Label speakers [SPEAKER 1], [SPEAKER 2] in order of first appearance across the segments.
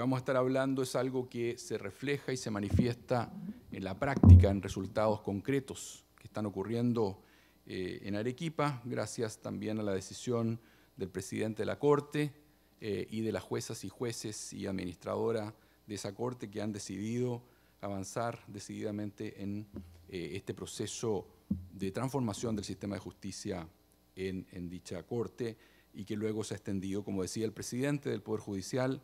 [SPEAKER 1] vamos a estar hablando es algo que se refleja y se manifiesta en la práctica, en resultados concretos que están ocurriendo eh, en Arequipa, gracias también a la decisión del presidente de la Corte eh, y de las juezas y jueces y administradora de esa Corte que han decidido avanzar decididamente en eh, este proceso de transformación del sistema de justicia en, en dicha Corte y que luego se ha extendido, como decía el presidente del Poder Judicial,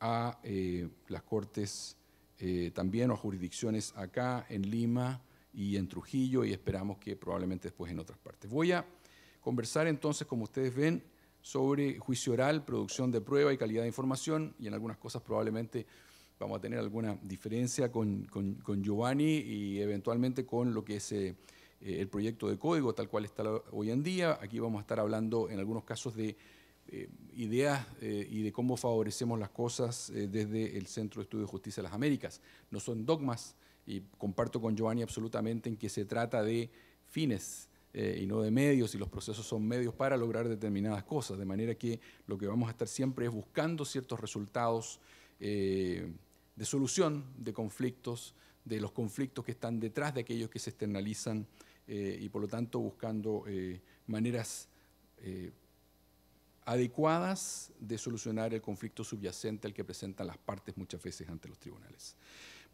[SPEAKER 1] a eh, las cortes eh, también o jurisdicciones acá en Lima y en Trujillo y esperamos que probablemente después en otras partes. Voy a conversar entonces, como ustedes ven, sobre juicio oral, producción de prueba y calidad de información y en algunas cosas probablemente vamos a tener alguna diferencia con, Giovanni y eventualmente con lo que es eh, el proyecto de código tal cual está hoy en día. Aquí vamos a estar hablando en algunos casos de eh, ideas eh, y de cómo favorecemos las cosas eh, desde el Centro de Estudio de Justicia de las Américas. No son dogmas y comparto con Giovanni absolutamente en que se trata de fines y no de medios y los procesos son medios para lograr determinadas cosas, de manera que lo que vamos a estar siempre es buscando ciertos resultados de solución de conflictos, de los conflictos que están detrás de aquellos que se externalizan y por lo tanto buscando maneras adecuadas de solucionar el conflicto subyacente al que presentan las partes muchas veces ante los tribunales.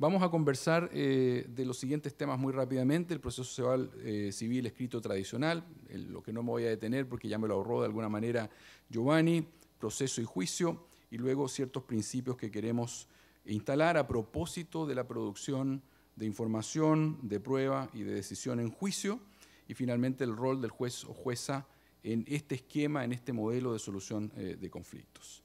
[SPEAKER 1] Vamos a conversar eh, de los siguientes temas muy rápidamente, el proceso civil, eh, civil escrito tradicional, lo que no me voy a detener porque ya me lo ahorró de alguna manera Giovanni, proceso y juicio, y luego ciertos principios que queremos instalar a propósito de la producción de información, de prueba y de decisión en juicio, y finalmente el rol del juez o jueza en este esquema, en este modelo de solución eh, de conflictos.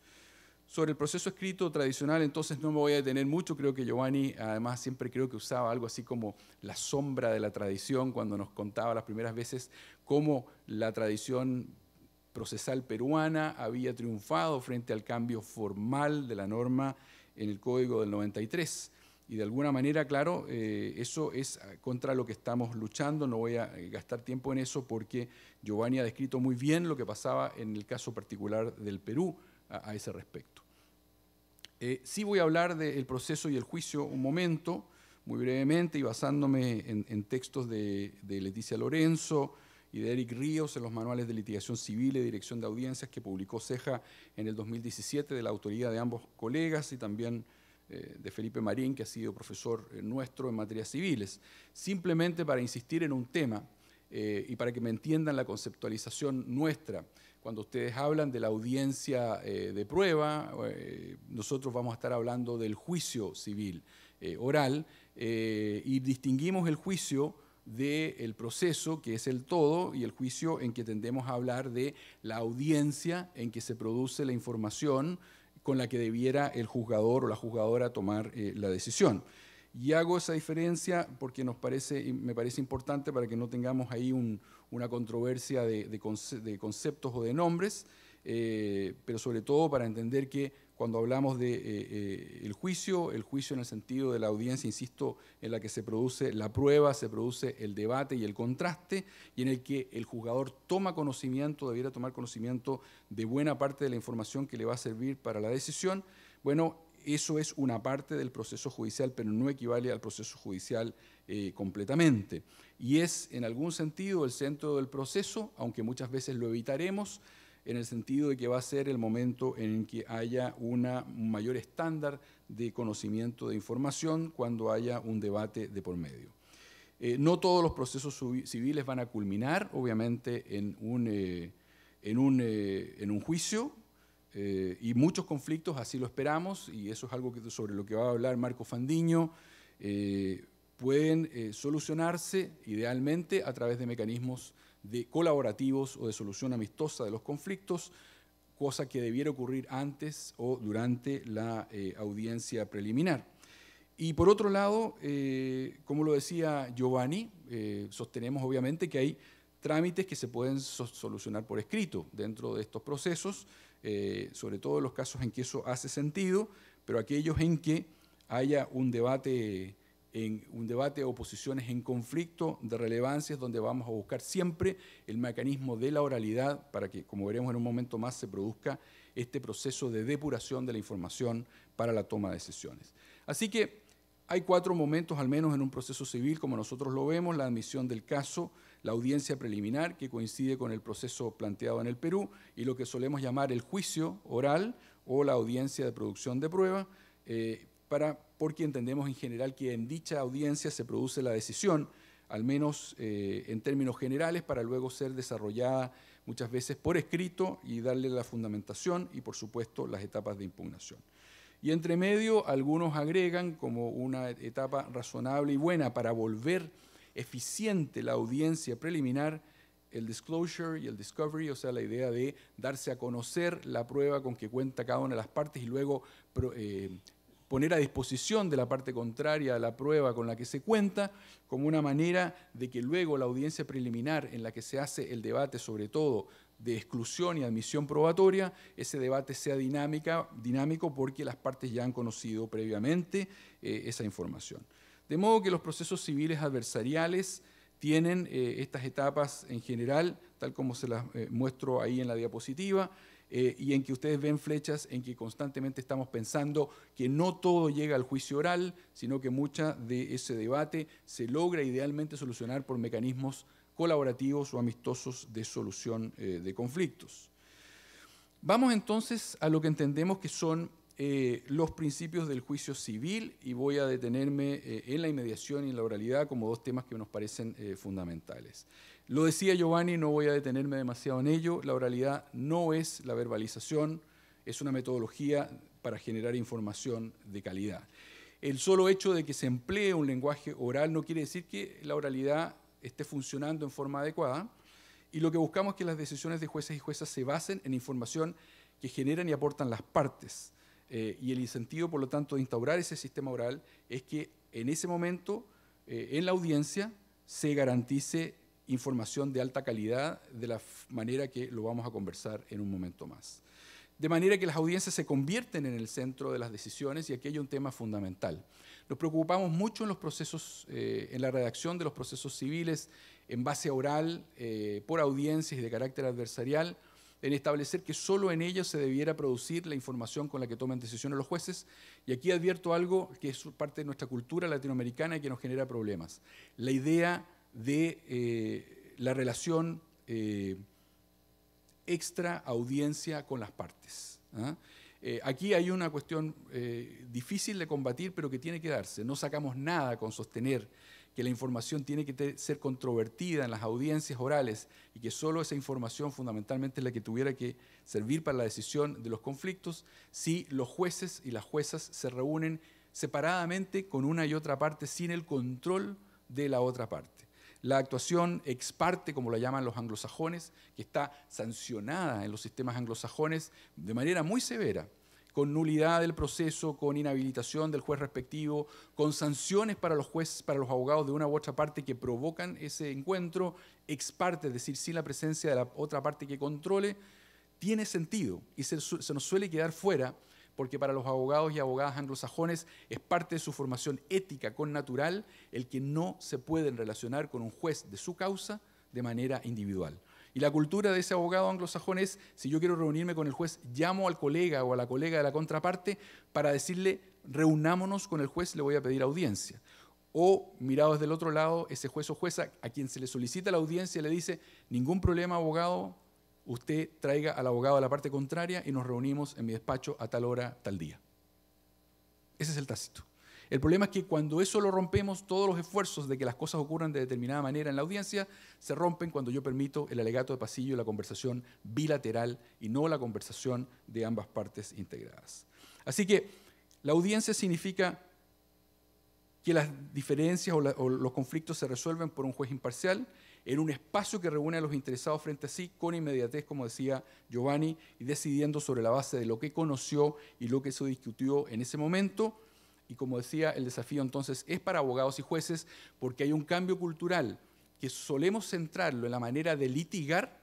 [SPEAKER 1] Sobre el proceso escrito tradicional, entonces no me voy a detener mucho, creo que Giovanni además siempre creo que usaba algo así como la sombra de la tradición cuando nos contaba las primeras veces cómo la tradición procesal peruana había triunfado frente al cambio formal de la norma en el Código del 93. Y de alguna manera, claro, eh, eso es ah, contra lo que estamos luchando, no voy a eh, gastar tiempo en eso porque Giovanni ha descrito muy bien lo que pasaba en el caso particular del Perú a, ese respecto. Eh, sí voy a hablar del proceso y el juicio un momento, muy brevemente, y basándome en, textos de, de, Leticia Lorenzo y de Eric Ríos en los manuales de litigación civil y dirección de audiencias que publicó Ceja en el 2017 de la autoridad de ambos colegas y también eh, de Felipe Marín, que ha sido profesor eh, nuestro en materias civiles, simplemente para insistir en un tema eh, y para que me entiendan la conceptualización nuestra. Cuando ustedes hablan de la audiencia de prueba, nosotros vamos a estar hablando del juicio civil oral y distinguimos el juicio del proceso, que es el todo, y el juicio en que tendemos a hablar de la audiencia en que se produce la información, con la que debiera el juzgador o la juzgadora tomar eh, la decisión. Y hago esa diferencia porque nos parece, me parece importante para que no tengamos ahí una controversia de, conceptos o de nombres, eh, pero sobre todo para entender que cuando hablamos del de, eh, eh, juicio, el juicio en el sentido de la audiencia, insisto, en la que se produce la prueba, se produce el debate y el contraste, y en el que el juzgador toma conocimiento, debiera tomar conocimiento de buena parte de la información que le va a servir para la decisión, bueno, eso es una parte del proceso judicial, pero no equivale al proceso judicial eh, completamente. Y es, en algún sentido, el centro del proceso, aunque muchas veces lo evitaremos, en el sentido de que va a ser el momento en que haya una, un mayor estándar de conocimiento de información cuando haya un debate de por medio. Eh, no todos los procesos civiles van a culminar, obviamente, en un, eh, en eh, en un juicio, y muchos conflictos, así lo esperamos, y eso es algo que, sobre lo que va a hablar Marco Fandiño, pueden solucionarse idealmente a través de mecanismos de colaborativos o de solución amistosa de los conflictos, cosa que debiera ocurrir antes o durante la eh, audiencia preliminar. Y por otro lado, eh, como lo decía Giovanni, eh, sostenemos obviamente que hay trámites que se pueden solucionar por escrito dentro de estos procesos, sobre todo en los casos en que eso hace sentido, pero aquellos en que haya un debate en un debate o posiciones en conflicto de relevancias donde vamos a buscar siempre el mecanismo de la oralidad para que, como veremos en un momento más, se produzca este proceso de depuración de la información para la toma de decisiones. Así que hay cuatro momentos, al menos en un proceso civil, como nosotros lo vemos, la admisión del caso, la audiencia preliminar, que coincide con el proceso planteado en el Perú, y lo que solemos llamar el juicio oral o la audiencia de producción de prueba, eh, para porque entendemos en general que en dicha audiencia se produce la decisión, al menos eh, en términos generales, para luego ser desarrollada muchas veces por escrito y darle la fundamentación y, por supuesto, las etapas de impugnación. Y entre medio, algunos agregan como una etapa razonable y buena para volver eficiente la audiencia preliminar, el disclosure y el discovery, o sea, la idea de darse a conocer la prueba con que cuenta cada una de las partes y luego eh, poner a disposición de la parte contraria la prueba con la que se cuenta, como una manera de que luego la audiencia preliminar en la que se hace el debate sobre todo de exclusión y admisión probatoria, ese debate sea dinámica, dinámico porque las partes ya han conocido previamente eh, esa información. De modo que los procesos civiles adversariales tienen eh, estas etapas en general, tal como se las eh, muestro ahí en la diapositiva, eh, y en que ustedes ven flechas en que constantemente estamos pensando que no todo llega al juicio oral, sino que mucha de ese debate se logra idealmente solucionar por mecanismos colaborativos o amistosos de solución eh, de conflictos. Vamos entonces a lo que entendemos que son eh, los principios del juicio civil y voy a detenerme en la inmediación y en la oralidad como dos temas que nos parecen fundamentales. Lo decía Giovanni, no voy a detenerme demasiado en ello, la oralidad no es la verbalización, es una metodología para generar información de calidad. El solo hecho de que se emplee un lenguaje oral no quiere decir que la oralidad esté funcionando en forma adecuada y lo que buscamos es que las decisiones de jueces y juezas se basen en información que generan y aportan las partes. Eh, y el incentivo, por lo tanto, de instaurar ese sistema oral es que en ese momento, eh, en la audiencia, se garantice información de alta calidad de la manera que lo vamos a conversar en un momento más. De manera que las audiencias se convierten en el centro de las decisiones y aquí hay un tema fundamental. Nos preocupamos mucho en los procesos, eh, en la redacción de los procesos civiles en base oral, eh, por audiencias de carácter adversarial, en establecer que solo en ellas se debiera producir la información con la que toman decisiones los jueces. Y aquí advierto algo que es parte de nuestra cultura latinoamericana y que nos genera problemas. La idea de eh, la relación eh, extra audiencia con las partes. ¿ah? Eh, aquí hay una cuestión difícil de combatir, pero que tiene que darse. No sacamos nada con sostener que la información tiene que ser controvertida en las audiencias orales y que solo esa información fundamentalmente es la que tuviera que servir para la decisión de los conflictos, si los jueces y las juezas se reúnen separadamente con una y otra parte sin el control de la otra parte la actuación ex parte, como la llaman los anglosajones, que está sancionada en los sistemas anglosajones de manera muy severa, con nulidad del proceso, con inhabilitación del juez respectivo, con sanciones para los jueces, para los abogados de una u otra parte que provocan ese encuentro ex parte, es decir, sin la presencia de la otra parte que controle, tiene sentido y se, se nos suele quedar fuera porque para los abogados y abogadas anglosajones es parte de su formación ética con natural el que no se pueden relacionar con un juez de su causa de manera individual. Y la cultura de ese abogado anglosajón es, si yo quiero reunirme con el juez, llamo al colega o a la colega de la contraparte para decirle, reunámonos con el juez, le voy a pedir audiencia. O mirado desde el otro lado, ese juez o jueza a quien se le solicita la audiencia le dice, ningún problema abogado, usted traiga al abogado a la parte contraria y nos reunimos en mi despacho a tal hora, tal día. Ese es el tácito. El problema es que cuando eso lo rompemos, todos los esfuerzos de que las cosas ocurran de determinada manera en la audiencia se rompen cuando yo permito el alegato de pasillo y la conversación bilateral y no la conversación de ambas partes integradas. Así que la audiencia significa que las diferencias o, los conflictos se resuelven por un juez imparcial en un espacio que reúne a los interesados frente a sí con inmediatez, como decía Giovanni, y decidiendo sobre la base de lo que conoció y lo que se discutió en ese momento. Y como decía, el desafío entonces es para abogados y jueces porque hay un cambio cultural que solemos centrarlo en la manera de litigar,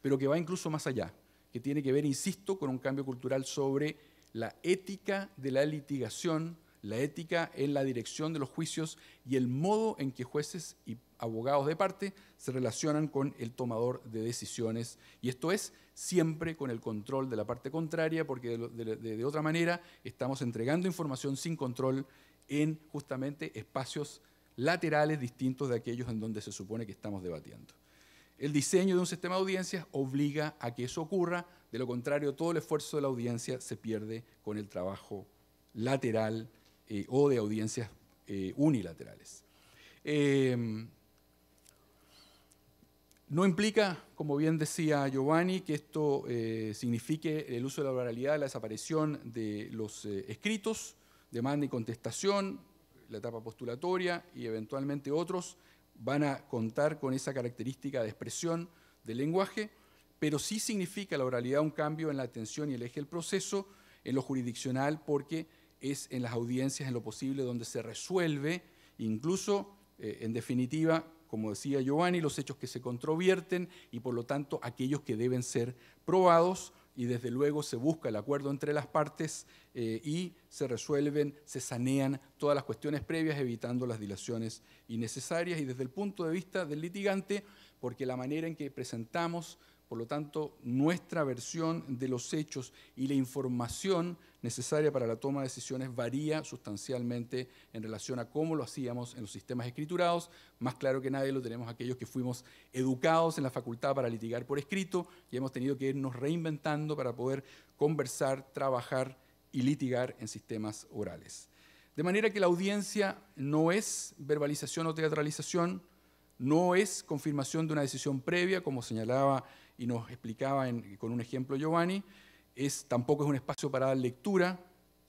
[SPEAKER 1] pero que va incluso más allá, que tiene que ver, insisto, con un cambio cultural sobre la ética de la litigación la ética en la dirección de los juicios y el modo en que jueces y abogados de parte se relacionan con el tomador de decisiones. Y esto es siempre con el control de la parte contraria, porque de, otra manera estamos entregando información sin control en justamente espacios laterales distintos de aquellos en donde se supone que estamos debatiendo. El diseño de un sistema de audiencias obliga a que eso ocurra, de lo contrario todo el esfuerzo de la audiencia se pierde con el trabajo lateral eh, o de audiencias eh, unilaterales. Em, no implica, como bien decía Giovanni, que esto eh, signifique el uso de la oralidad, la desaparición de los escritos, demanda y contestación, la etapa postulatoria y eventualmente otros van a contar con esa característica de expresión del lenguaje, pero sí significa la oralidad un cambio en la atención y el eje del proceso en lo jurisdiccional porque es en las audiencias, en lo posible, donde se resuelve, incluso, eh, en definitiva, como decía Giovanni, los hechos que se controvierten y por lo tanto aquellos que deben ser probados y desde luego se busca el acuerdo entre las partes eh, y se resuelven, se sanean todas las cuestiones previas, evitando las dilaciones innecesarias. Y desde el punto de vista del litigante, porque la manera en que presentamos por lo tanto, nuestra versión de los hechos y la información necesaria para la toma de decisiones varía sustancialmente en relación a cómo lo hacíamos en los sistemas escriturados. Más claro que nadie lo tenemos aquellos que fuimos educados en la facultad para litigar por escrito y hemos tenido que irnos reinventando para poder conversar, trabajar y litigar en sistemas orales. De manera que la audiencia no es verbalización o teatralización, no es confirmación de una decisión previa, como señalaba y nos explicaba con un ejemplo Giovanni, es, tampoco es un espacio para dar lectura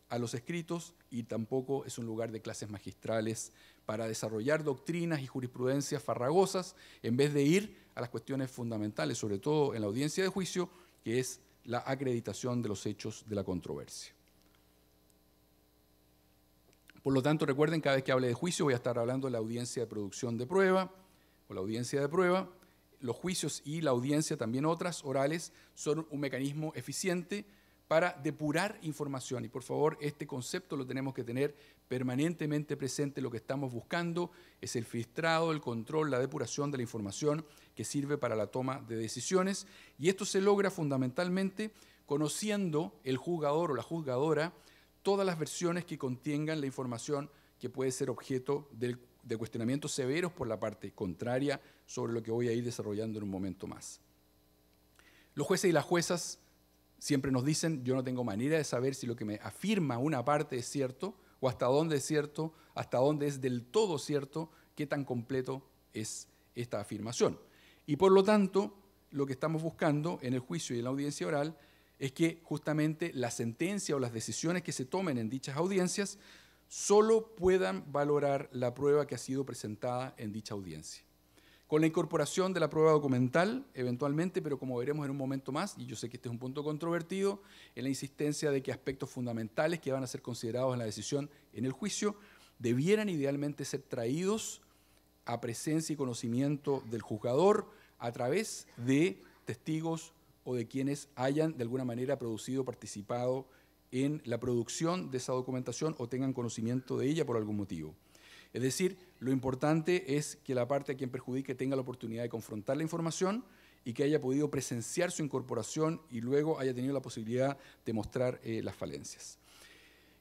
[SPEAKER 1] a los escritos y tampoco es un lugar de clases magistrales para desarrollar doctrinas y jurisprudencias farragosas en vez de ir a las cuestiones fundamentales, sobre todo en la audiencia de juicio, que es la acreditación de los hechos de la controversia. Por lo tanto, recuerden, cada vez que hable de juicio voy a estar hablando de la audiencia de producción de prueba o la audiencia de prueba, los juicios y la audiencia, también otras orales, son un mecanismo eficiente para depurar información. Y por favor, este concepto lo tenemos que tener permanentemente presente. Lo que estamos buscando es el filtrado, el control, la depuración de la información que sirve para la toma de decisiones. Y esto se logra fundamentalmente conociendo el jugador o la juzgadora todas las versiones que contengan la información que puede ser objeto del de cuestionamientos severos por la parte contraria sobre lo que voy a ir desarrollando en un momento más. Los jueces y las juezas siempre nos dicen, yo no tengo manera de saber si lo que me afirma una parte es cierto o hasta dónde es cierto, hasta dónde es del todo cierto, qué tan completo es esta afirmación. Y por lo tanto, lo que estamos buscando en el juicio y en la audiencia oral es que justamente la sentencia o las decisiones que se tomen en dichas audiencias solo puedan valorar la prueba que ha sido presentada en dicha audiencia. Con la incorporación de la prueba documental, eventualmente, pero como veremos en un momento más, y yo sé que este es un punto controvertido, en la insistencia de que aspectos fundamentales que van a ser considerados en la decisión en el juicio debieran idealmente ser traídos a presencia y conocimiento del juzgador a través de testigos o de quienes hayan de alguna manera producido, participado en la producción de esa documentación o tengan conocimiento de ella por algún motivo. Es decir, lo importante es que la parte a quien perjudique tenga la oportunidad de confrontar la información y que haya podido presenciar su incorporación y luego haya tenido la posibilidad de mostrar eh, las falencias.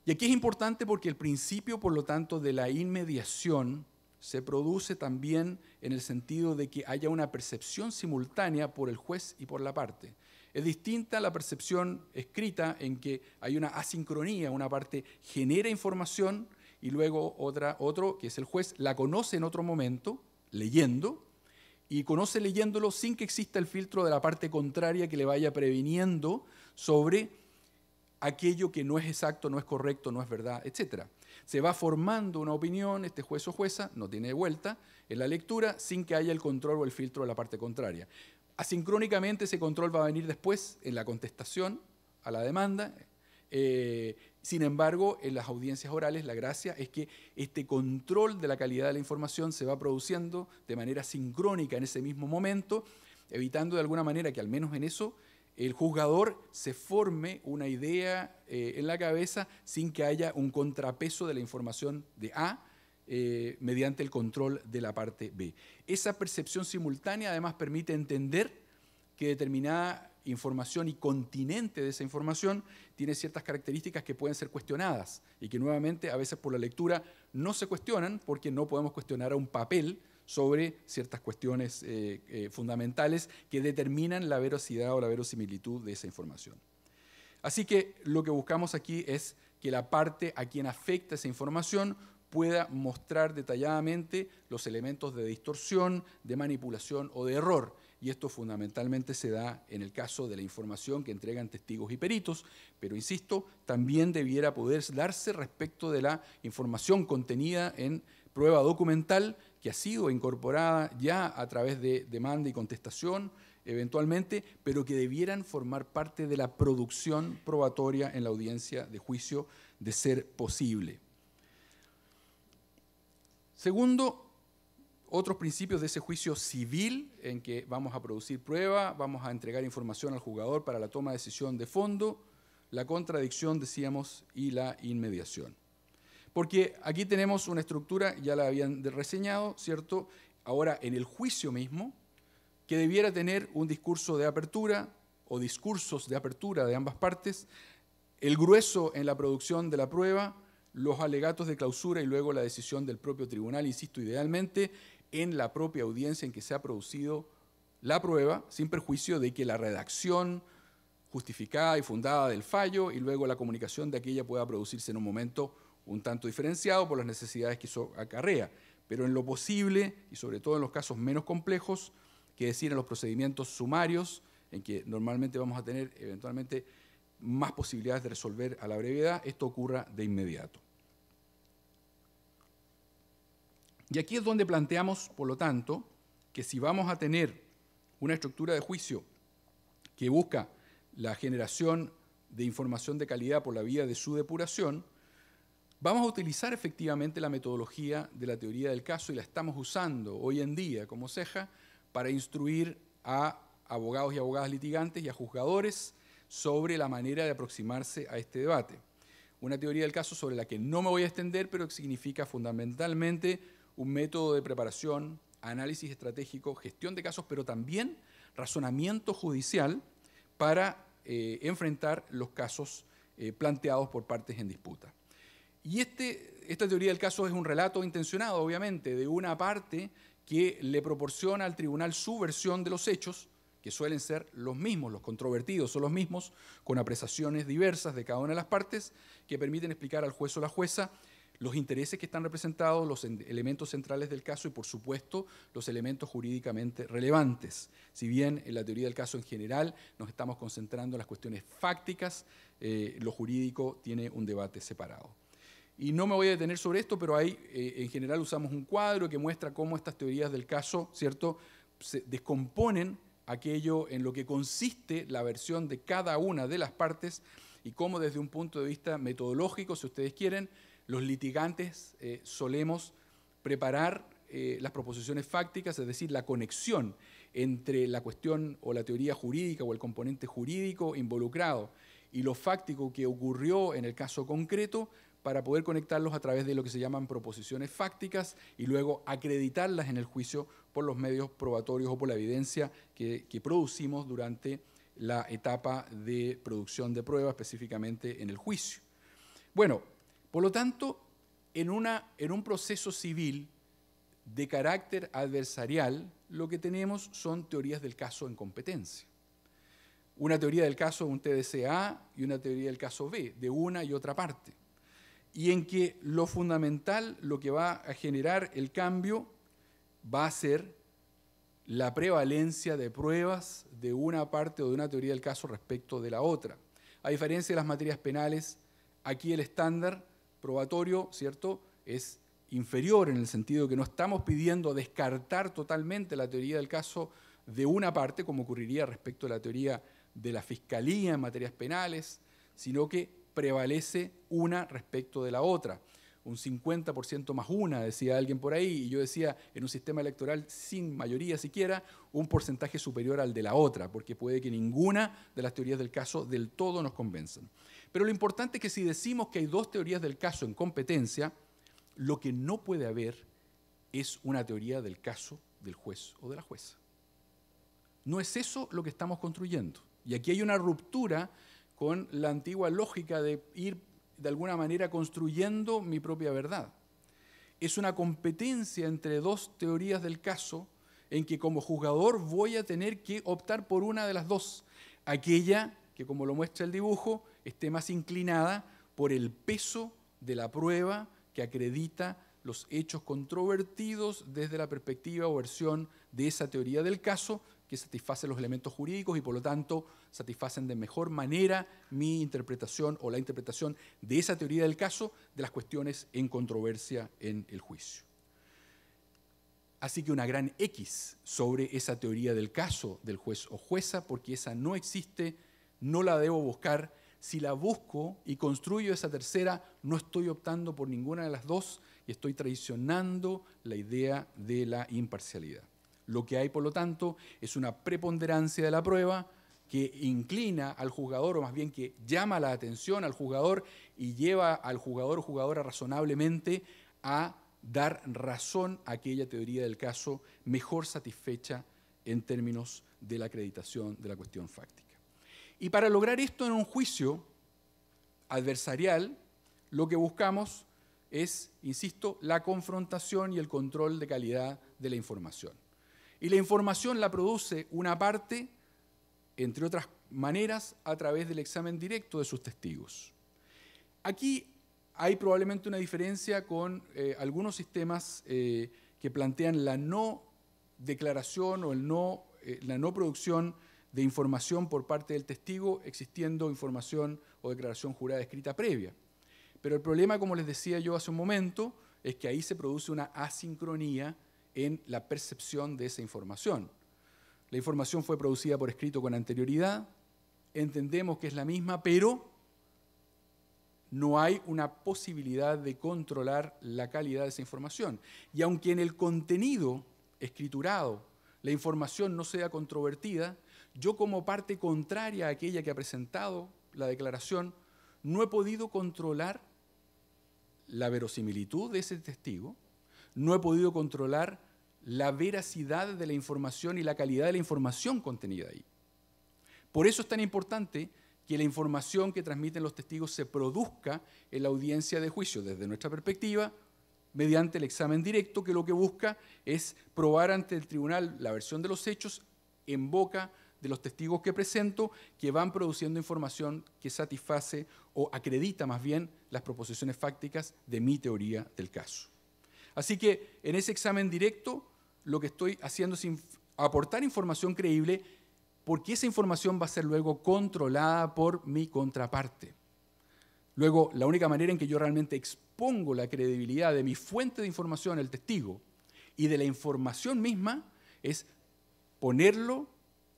[SPEAKER 1] Y aquí es importante porque el principio, por lo tanto, de la inmediación se produce también en el sentido de que haya una percepción simultánea por el juez y por la parte. Es distinta la percepción escrita en que hay una asincronía, una parte genera información y luego otra, otro, que es el juez, la conoce en otro momento, leyendo, y conoce leyéndolo sin que exista el filtro de la parte contraria que le vaya previniendo sobre aquello que no es exacto, no es correcto, no es verdad, etc. Se va formando una opinión, este juez o jueza no tiene vuelta en la lectura sin que haya el control o el filtro de la parte contraria asincrónicamente ese control va a venir después en la contestación a la demanda. Eh, sin embargo, en las audiencias orales la gracia es que este control de la calidad de la información se va produciendo de manera sincrónica en ese mismo momento, evitando de alguna manera que al menos en eso el juzgador se forme una idea eh, en la cabeza sin que haya un contrapeso de la información de A eh, mediante el control de la parte B. Esa percepción simultánea además permite entender que determinada información y continente de esa información tiene ciertas características que pueden ser cuestionadas y que nuevamente a veces por la lectura no se cuestionan porque no podemos cuestionar a un papel sobre ciertas cuestiones eh, eh, fundamentales que determinan la veracidad o la verosimilitud de esa información. Así que lo que buscamos aquí es que la parte a quien afecta esa información pueda mostrar detalladamente los elementos de distorsión, de manipulación o de error. Y esto fundamentalmente se da en el caso de la información que entregan testigos y peritos, pero insisto, también debiera poder darse respecto de la información contenida en prueba documental que ha sido incorporada ya a través de demanda y contestación eventualmente, pero que debieran formar parte de la producción probatoria en la audiencia de juicio de ser posible. Segundo, otros principios de ese juicio civil en que vamos a producir prueba, vamos a entregar información al jugador para la toma de decisión de fondo, la contradicción, decíamos, y la inmediación. Porque aquí tenemos una estructura, ya la habían reseñado, ¿cierto? Ahora en el juicio mismo, que debiera tener un discurso de apertura o discursos de apertura de ambas partes, el grueso en la producción de la prueba, los alegatos de clausura y luego la decisión del propio tribunal, insisto, idealmente en la propia audiencia en que se ha producido la prueba, sin perjuicio de que la redacción justificada y fundada del fallo y luego la comunicación de aquella pueda producirse en un momento un tanto diferenciado por las necesidades que eso acarrea. Pero en lo posible, y sobre todo en los casos menos complejos, que decir en los procedimientos sumarios, en que normalmente vamos a tener eventualmente más posibilidades de resolver a la brevedad, esto ocurra de inmediato. Y aquí es donde planteamos, por lo tanto, que si vamos a tener una estructura de juicio que busca la generación de información de calidad por la vía de su depuración, vamos a utilizar efectivamente la metodología de la teoría del caso y la estamos usando hoy en día como ceja para instruir a abogados y abogadas litigantes y a juzgadores sobre la manera de aproximarse a este debate. Una teoría del caso sobre la que no me voy a extender, pero que significa fundamentalmente un método de preparación, análisis estratégico, gestión de casos, pero también razonamiento judicial para eh, enfrentar los casos eh, planteados por partes en disputa. Y este, esta teoría del caso es un relato intencionado, obviamente, de una parte que le proporciona al tribunal su versión de los hechos, que suelen ser los mismos, los controvertidos son los mismos, con apreciaciones diversas de cada una de las partes, que permiten explicar al juez o la jueza los intereses que están representados, los elementos centrales del caso y, por supuesto, los elementos jurídicamente relevantes. Si bien en la teoría del caso en general nos estamos concentrando en las cuestiones fácticas, eh, lo jurídico tiene un debate separado. Y no me voy a detener sobre esto, pero ahí eh, en general usamos un cuadro que muestra cómo estas teorías del caso, ¿cierto?, se descomponen aquello en lo que consiste la versión de cada una de las partes y cómo desde un punto de vista metodológico, si ustedes quieren, los litigantes eh, solemos preparar eh, las proposiciones fácticas, es decir, la conexión entre la cuestión o la teoría jurídica o el componente jurídico involucrado y lo fáctico que ocurrió en el caso concreto para poder conectarlos a través de lo que se llaman proposiciones fácticas y luego acreditarlas en el juicio por los medios probatorios o por la evidencia que, que producimos durante la etapa de producción de prueba, específicamente en el juicio. Bueno, por lo tanto, en, un proceso civil de carácter adversarial, lo que tenemos son teorías del caso en competencia. Una teoría del caso de un TDCA y una teoría del caso B, de una y otra parte. Y en que lo fundamental, lo que va a generar el cambio, va a ser la prevalencia de pruebas de una parte o de una teoría del caso respecto de la otra. A diferencia de las materias penales, aquí el estándar probatorio, ¿cierto?, es inferior en el sentido que no estamos pidiendo descartar totalmente la teoría del caso de una parte, como ocurriría respecto a la teoría de la fiscalía en materias penales, sino que prevalece una respecto de la otra. Un 50% más una, decía alguien por ahí, y yo decía, en un sistema electoral sin mayoría siquiera, un porcentaje superior al de la otra, porque puede que ninguna de las teorías del caso del todo nos convenzan. Pero lo importante es que si decimos que hay dos teorías del caso en competencia, lo que no puede haber es una teoría del caso del juez o de la jueza. No es eso lo que estamos construyendo. Y aquí hay una ruptura con la antigua lógica de ir de alguna manera construyendo mi propia verdad. Es una competencia entre dos teorías del caso en que como jugador voy a tener que optar por una de las dos, aquella que como lo muestra el dibujo, esté más inclinada por el peso de la prueba que acredita los hechos controvertidos desde la perspectiva o versión de esa teoría del caso que satisface los elementos jurídicos y por lo tanto satisfacen de mejor manera mi interpretación o la interpretación de esa teoría del caso de las cuestiones en controversia en el juicio. Así que una gran X sobre esa teoría del caso del juez o jueza porque esa no existe no la debo buscar. Si la busco y construyo esa tercera, no estoy optando por ninguna de las dos y estoy traicionando la idea de la imparcialidad. Lo que hay, por lo tanto, es una preponderancia de la prueba que inclina al jugador, o más bien que llama la atención al jugador y lleva al jugador o jugadora razonablemente a dar razón a aquella teoría del caso mejor satisfecha en términos de la acreditación de la cuestión fáctica. Y para lograr esto en un juicio adversarial, lo que buscamos es, insisto, la confrontación y el control de calidad de la información. Y la información la produce una parte, entre otras maneras, a través del examen directo de sus testigos. Aquí hay probablemente una diferencia con eh, algunos sistemas eh, que plantean la no declaración o el no, eh, la no producción de información por parte del testigo existiendo información o declaración jurada escrita previa. Pero el problema, como les decía yo hace un momento, es que ahí se produce una asincronía en la percepción de esa información. La información fue producida por escrito con anterioridad, entendemos que es la misma, pero no hay una posibilidad de controlar la calidad de esa información. Y aunque en el contenido escriturado la información no sea controvertida, yo como parte contraria a aquella que ha presentado la declaración, no he podido controlar la verosimilitud de ese testigo, no he podido controlar la veracidad de la información y la calidad de la información contenida ahí. Por eso es tan importante que la información que transmiten los testigos se produzca en la audiencia de juicio, desde nuestra perspectiva, mediante el examen directo, que lo que busca es probar ante el tribunal la versión de los hechos en boca de los testigos que presento que van produciendo información que satisface o acredita más bien las proposiciones fácticas de mi teoría del caso. Así que en ese examen directo lo que estoy haciendo es aportar información creíble porque esa información va a ser luego controlada por mi contraparte. Luego, la única manera en que yo realmente expongo la credibilidad de mi fuente de información, el testigo, y de la información misma, es ponerlo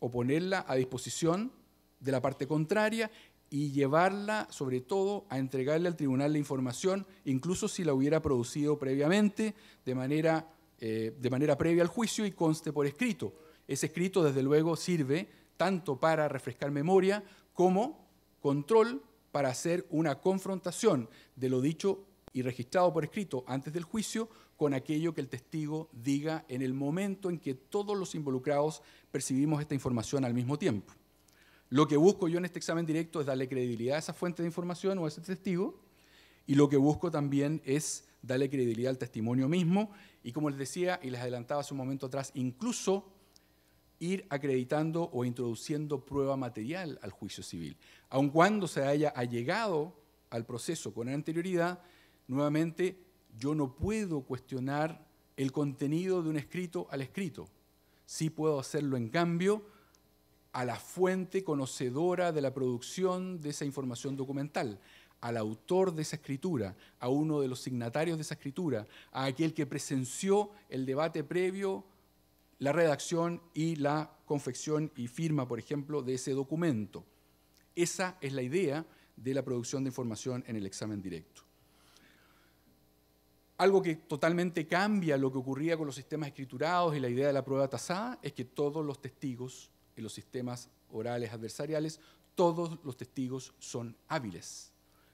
[SPEAKER 1] o ponerla a disposición de la parte contraria y llevarla, sobre todo, a entregarle al tribunal la información, incluso si la hubiera producido previamente, de manera, eh, de manera previa al juicio y conste por escrito. Ese escrito, desde luego, sirve tanto para refrescar memoria como control para hacer una confrontación de lo dicho y registrado por escrito antes del juicio con aquello que el testigo diga en el momento en que todos los involucrados percibimos esta información al mismo tiempo. Lo que busco yo en este examen directo es darle credibilidad a esa fuente de información o a ese testigo y lo que busco también es darle credibilidad al testimonio mismo y como les decía y les adelantaba hace un momento atrás, incluso ir acreditando o introduciendo prueba material al juicio civil. Aun cuando se haya allegado al proceso con anterioridad, Nuevamente, yo no puedo cuestionar el contenido de un escrito al escrito. Sí puedo hacerlo, en cambio, a la fuente conocedora de la producción de esa información documental, al autor de esa escritura, a uno de los signatarios de esa escritura, a aquel que presenció el debate previo, la redacción y la confección y firma, por ejemplo, de ese documento. Esa es la idea de la producción de información en el examen directo. Algo que totalmente cambia lo que ocurría con los sistemas escriturados y la idea de la prueba tasada es que todos los testigos en los sistemas orales adversariales, todos los testigos son hábiles.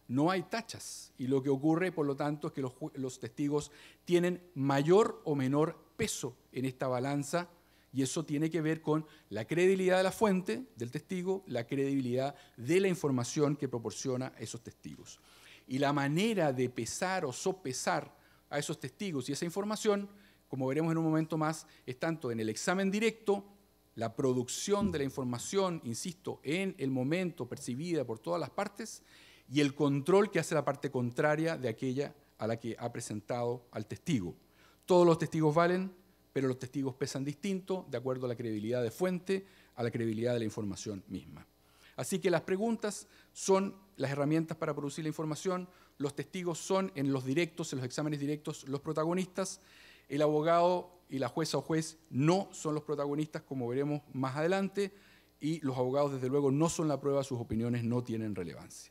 [SPEAKER 1] No hay tachas y lo que ocurre, por lo tanto, es que los, los testigos tienen mayor o menor peso en esta balanza y eso tiene que ver con la credibilidad de la fuente, del testigo, la credibilidad de la información que proporciona esos testigos. Y la manera de pesar o sopesar a esos testigos y esa información, como veremos en un momento más, es tanto en el examen directo, la producción de la información, insisto, en el momento percibida por todas las partes, y el control que hace la parte contraria de aquella a la que ha presentado al testigo. Todos los testigos valen, pero los testigos pesan distinto de acuerdo a la credibilidad de fuente, a la credibilidad de la información misma. Así que las preguntas son las herramientas para producir la información, los testigos son en los directos, en los exámenes directos, los protagonistas. El abogado y la jueza o juez no son los protagonistas, como veremos más adelante, y los abogados, desde luego, no son la prueba, sus opiniones no tienen relevancia.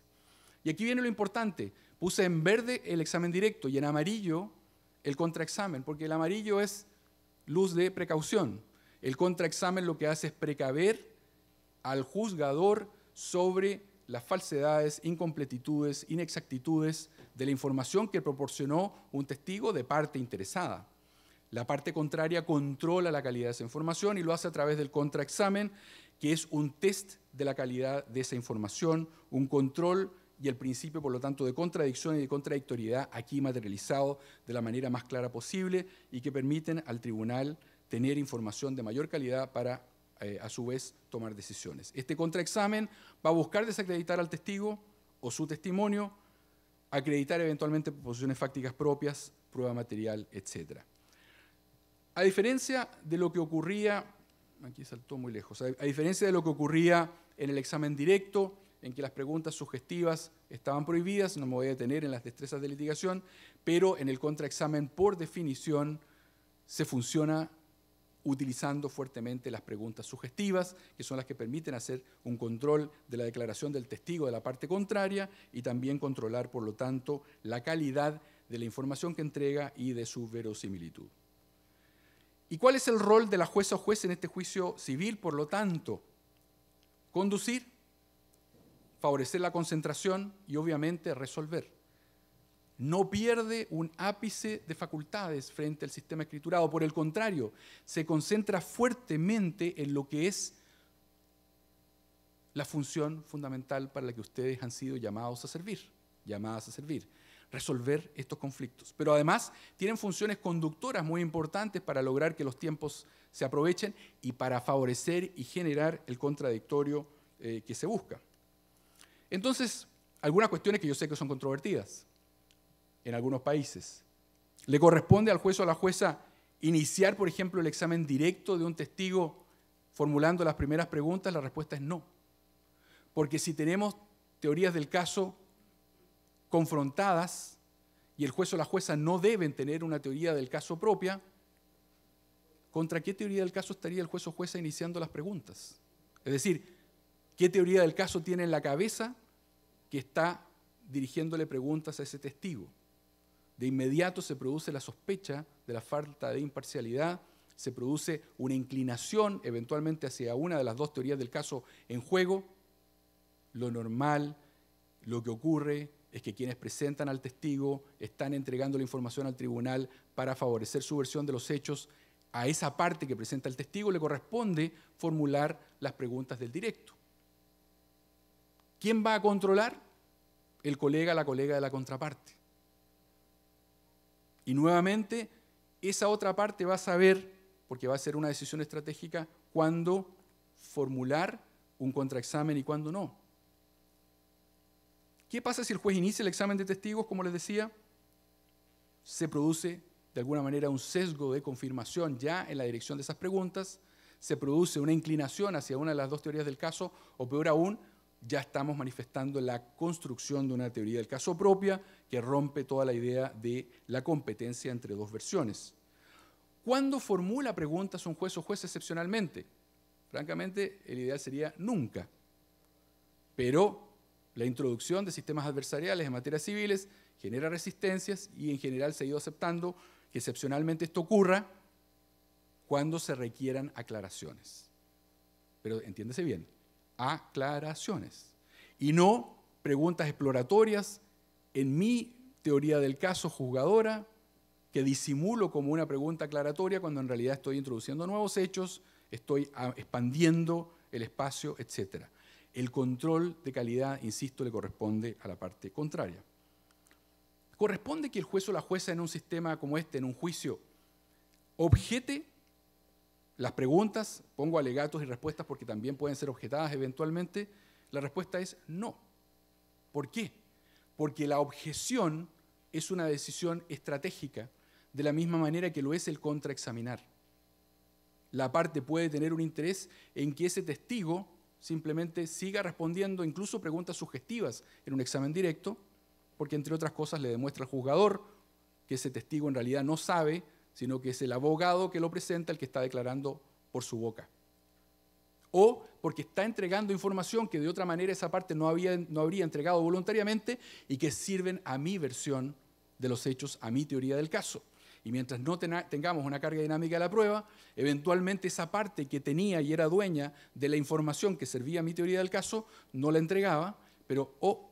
[SPEAKER 1] Y aquí viene lo importante. Puse en verde el examen directo y en amarillo el contraexamen, porque el amarillo es luz de precaución. El contraexamen lo que hace es precaver al juzgador sobre las falsedades, incompletitudes, inexactitudes de la información que proporcionó un testigo de parte interesada. La parte contraria controla la calidad de esa información y lo hace a través del contraexamen, que es un test de la calidad de esa información, un control y el principio, por lo tanto, de contradicción y de contradictoriedad aquí materializado de la manera más clara posible y que permiten al tribunal tener información de mayor calidad para eh, a su vez tomar decisiones. Este contraexamen va a buscar desacreditar al testigo o su testimonio, acreditar eventualmente posiciones fácticas propias, prueba material, etc. A diferencia de lo que ocurría, aquí saltó muy lejos, a diferencia de lo que ocurría en el examen directo, en que las preguntas sugestivas estaban prohibidas, no me voy a detener en las destrezas de litigación, pero en el contraexamen, por definición, se funciona utilizando fuertemente las preguntas sugestivas, que son las que permiten hacer un control de la declaración del testigo de la parte contraria y también controlar, por lo tanto, la calidad de la información que entrega y de su verosimilitud. ¿Y cuál es el rol de la jueza o juez en este juicio civil, por lo tanto? Conducir, favorecer la concentración y obviamente resolver no pierde un ápice de facultades frente al sistema escriturado, por el contrario, se concentra fuertemente en lo que es la función fundamental para la que ustedes han sido llamados a servir, llamadas a servir, resolver estos conflictos. Pero además tienen funciones conductoras muy importantes para lograr que los tiempos se aprovechen y para favorecer y generar el contradictorio eh, que se busca. Entonces, algunas cuestiones que yo sé que son controvertidas, en algunos países. Le corresponde al juez o a la jueza iniciar, por ejemplo, el examen directo de un testigo formulando las primeras preguntas. La respuesta es no. Porque si tenemos teorías del caso confrontadas y el juez o la jueza no deben tener una teoría del caso propia, ¿contra qué teoría del caso estaría el juez o jueza iniciando las preguntas? Es decir, ¿qué teoría del caso tiene en la cabeza que está dirigiéndole preguntas a ese testigo? de inmediato se produce la sospecha de la falta de imparcialidad, se produce una inclinación eventualmente hacia una de las dos teorías del caso en juego. Lo normal, lo que ocurre es que quienes presentan al testigo están entregando la información al tribunal para favorecer su versión de los hechos. A esa parte que presenta el testigo le corresponde formular las preguntas del directo. ¿Quién va a controlar? El colega, la colega de la contraparte. Y nuevamente, esa otra parte va a saber, porque va a ser una decisión estratégica, cuándo formular un contraexamen y cuándo no. ¿Qué pasa si el juez inicia el examen de testigos, como les decía? Se produce de alguna manera un sesgo de confirmación ya en la dirección de esas preguntas, se produce una inclinación hacia una de las dos teorías del caso, o peor aún, ya estamos manifestando la construcción de una teoría del caso propia que rompe toda la idea de la competencia entre dos versiones. ¿Cuándo formula preguntas un juez o juez excepcionalmente? Francamente, el ideal sería nunca. Pero la introducción de sistemas adversariales en materias civiles genera resistencias y en general se ha ido aceptando que excepcionalmente esto ocurra cuando se requieran aclaraciones. Pero entiéndese bien, aclaraciones y no preguntas exploratorias, en mi teoría del caso juzgadora, que disimulo como una pregunta aclaratoria cuando en realidad estoy introduciendo nuevos hechos, estoy ah, expandiendo el espacio, etc. El control de calidad, insisto, le corresponde a la parte contraria. ¿Corresponde que el juez o la jueza en un sistema como este, en un juicio, objete las preguntas, pongo alegatos y respuestas porque también pueden ser objetadas eventualmente. La respuesta es no. ¿Por qué? Porque la objeción es una decisión estratégica, de la misma manera que lo es el contraexaminar. La parte puede tener un interés en que ese testigo simplemente siga respondiendo incluso preguntas sugestivas en un examen directo, porque entre otras cosas le demuestra al juzgador que ese testigo en realidad no sabe sino que es el abogado que lo presenta el que está declarando por su boca. O porque está entregando información que de otra manera esa parte no, había, no habría entregado voluntariamente y que sirven a mi versión de los hechos, a mi teoría del caso. Y mientras no tengamos una carga dinámica de la prueba, eventualmente esa parte que tenía y era dueña de la información que servía a mi teoría del caso, no la entregaba, pero o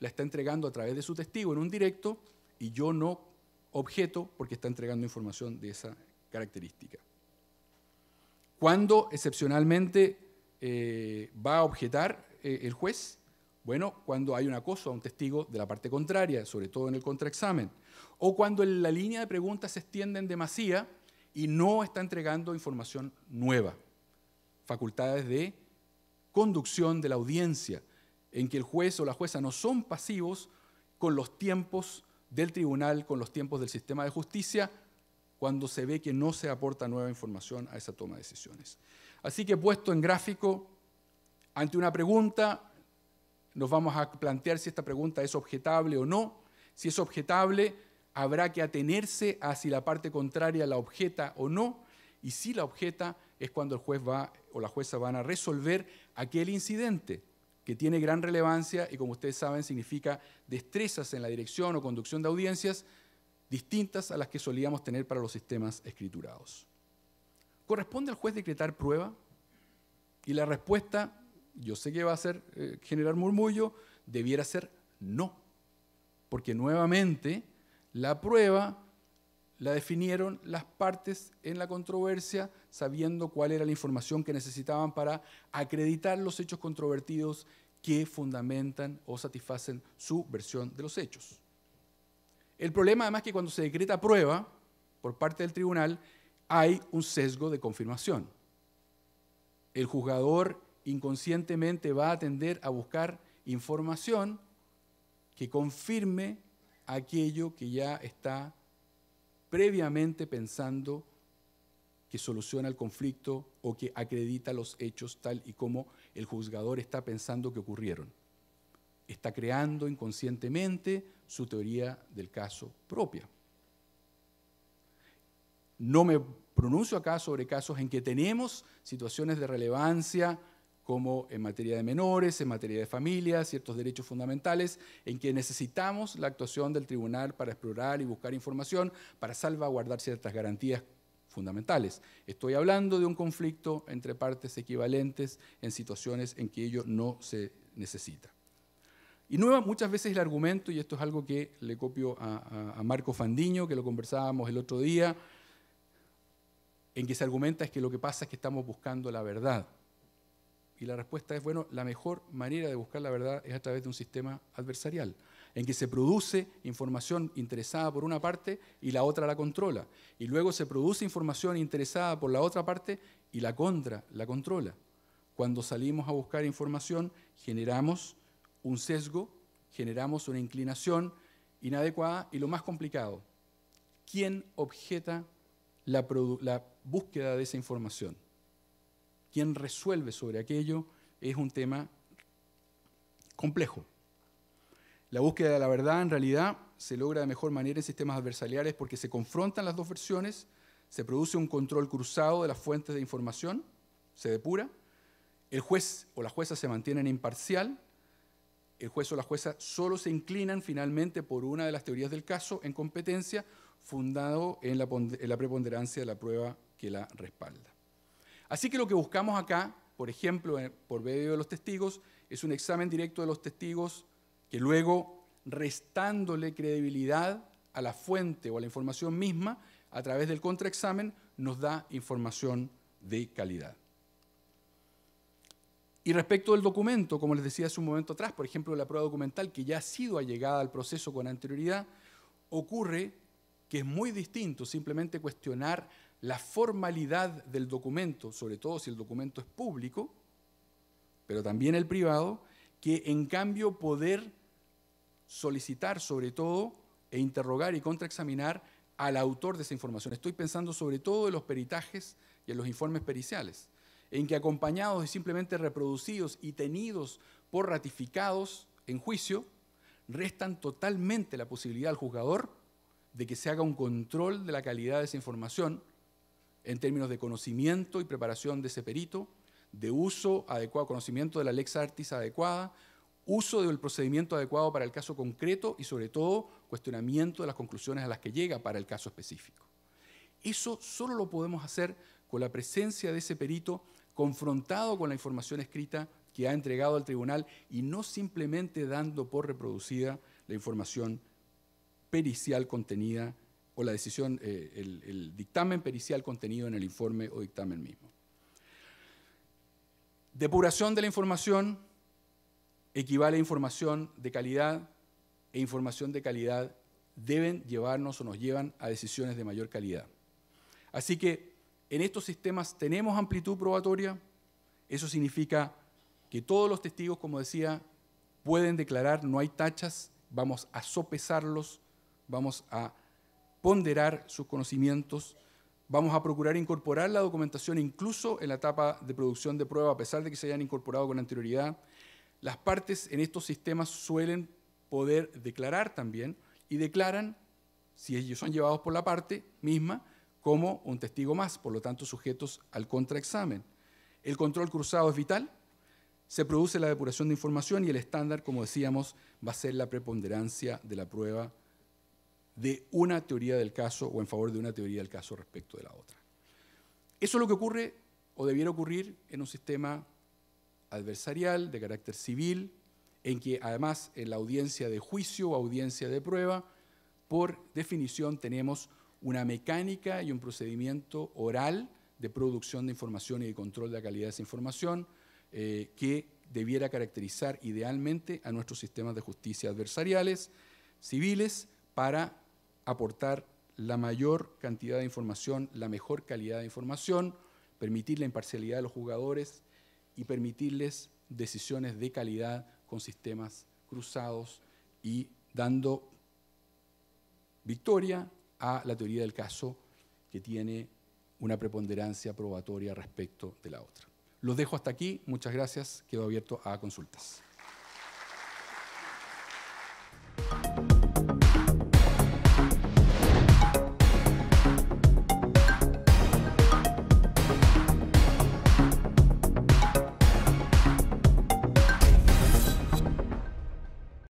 [SPEAKER 1] la está entregando a través de su testigo en un directo y yo no objeto porque está entregando información de esa característica. ¿Cuándo excepcionalmente eh, va a objetar eh, el juez? Bueno, cuando hay un acoso a un testigo de la parte contraria, sobre todo en el contraexamen, o cuando la línea de preguntas se extiende en demasía y no está entregando información nueva. Facultades de conducción de la audiencia, en que el juez o la jueza no son pasivos con los tiempos del tribunal con los tiempos del sistema de justicia cuando se ve que no se aporta nueva información a esa toma de decisiones. Así que puesto en gráfico, ante una pregunta, nos vamos a plantear si esta pregunta es objetable o no. Si es objetable, habrá que atenerse a si la parte contraria la objeta o no. Y si la objeta es cuando el juez va o la jueza van a resolver aquel incidente que tiene gran relevancia y como ustedes saben significa destrezas en la dirección o conducción de audiencias distintas a las que solíamos tener para los sistemas escriturados. ¿Corresponde al juez decretar prueba? Y la respuesta, yo sé que va a ser, eh, generar murmullo, debiera ser no, porque nuevamente la prueba la definieron las partes en la controversia sabiendo cuál era la información que necesitaban para acreditar los hechos controvertidos que fundamentan o satisfacen su versión de los hechos. El problema además es que cuando se decreta prueba por parte del tribunal hay un sesgo de confirmación. El juzgador inconscientemente va a tender a buscar información que confirme aquello que ya está previamente pensando que soluciona el conflicto o que acredita los hechos tal y como el juzgador está pensando que ocurrieron. Está creando inconscientemente su teoría del caso propia. No me pronuncio acá sobre casos en que tenemos situaciones de relevancia como en materia de menores, en materia de familias, ciertos derechos fundamentales, en que necesitamos la actuación del tribunal para explorar y buscar información, para salvaguardar ciertas garantías fundamentales. Estoy hablando de un conflicto entre partes equivalentes en situaciones en que ello no se necesita. Y nueva, muchas veces el argumento, y esto es algo que le copio a, a Marco Fandiño, que lo conversábamos el otro día, en que se argumenta es que lo que pasa es que estamos buscando la verdad. Y la respuesta es, bueno, la mejor manera de buscar la verdad es a través de un sistema adversarial, en que se produce información interesada por una parte y la otra la controla. Y luego se produce información interesada por la otra parte y la contra la controla. Cuando salimos a buscar información, generamos un sesgo, generamos una inclinación inadecuada y lo más complicado, ¿quién objeta la, la búsqueda de esa información? quien resuelve sobre aquello es un tema complejo. La búsqueda de la verdad en realidad se logra de mejor manera en sistemas adversariales porque se confrontan las dos versiones, se produce un control cruzado de las fuentes de información, se depura, el juez o la jueza se mantienen imparcial, el juez o la jueza solo se inclinan finalmente por una de las teorías del caso en competencia fundado en la, en la preponderancia de la prueba que la respalda. Así que lo que buscamos acá, por ejemplo, eh, por medio de los testigos, es un examen directo de los testigos que luego, restándole credibilidad a la fuente o a la información misma, a través del contraexamen, nos da información de calidad. Y respecto del documento, como les decía hace un momento atrás, por ejemplo, la prueba documental que ya ha sido allegada al proceso con anterioridad, ocurre que es muy distinto simplemente cuestionar la formalidad del documento, sobre todo si el documento es público, pero también el privado, que en cambio poder solicitar sobre todo e interrogar y contraexaminar al autor de esa información. Estoy pensando sobre todo en los peritajes y en los informes periciales, en que acompañados y simplemente reproducidos y tenidos por ratificados en juicio, restan totalmente la posibilidad al juzgador de que se haga un control de la calidad de esa información en términos de conocimiento y preparación de ese perito, de uso adecuado, conocimiento de la lex artis adecuada, uso del procedimiento adecuado para el caso concreto y sobre todo cuestionamiento de las conclusiones a las que llega para el caso específico. Eso solo lo podemos hacer con la presencia de ese perito confrontado con la información escrita que ha entregado al tribunal y no simplemente dando por reproducida la información pericial contenida o la decisión, eh, el, el dictamen pericial contenido en el informe o dictamen mismo. Depuración de la información equivale a información de calidad e información de calidad deben llevarnos o nos llevan a decisiones de mayor calidad. Así que en estos sistemas tenemos amplitud probatoria, eso significa que todos los testigos, como decía, pueden declarar, no hay tachas, vamos a sopesarlos, vamos a ponderar sus conocimientos. Vamos a procurar incorporar la documentación incluso en la etapa de producción de prueba, a pesar de que se hayan incorporado con anterioridad. Las partes en estos sistemas suelen poder declarar también y declaran, si ellos son llevados por la parte misma, como un testigo más, por lo tanto sujetos al contraexamen. El control cruzado es vital, se produce la depuración de información y el estándar, como decíamos, va a ser la preponderancia de la prueba de una teoría del caso o en favor de una teoría del caso respecto de la otra. Eso es lo que ocurre o debiera ocurrir en un sistema adversarial de carácter civil, en que además en la audiencia de juicio o audiencia de prueba, por definición tenemos una mecánica y un procedimiento oral de producción de información y de control de la calidad de esa información eh, que debiera caracterizar idealmente a nuestros sistemas de justicia adversariales, civiles, para aportar la mayor cantidad de información, la mejor calidad de información, permitir la imparcialidad de los jugadores y permitirles decisiones de calidad con sistemas cruzados y dando victoria a la teoría del caso que tiene una preponderancia probatoria respecto de la otra. Los dejo hasta aquí, muchas gracias, quedo abierto a consultas.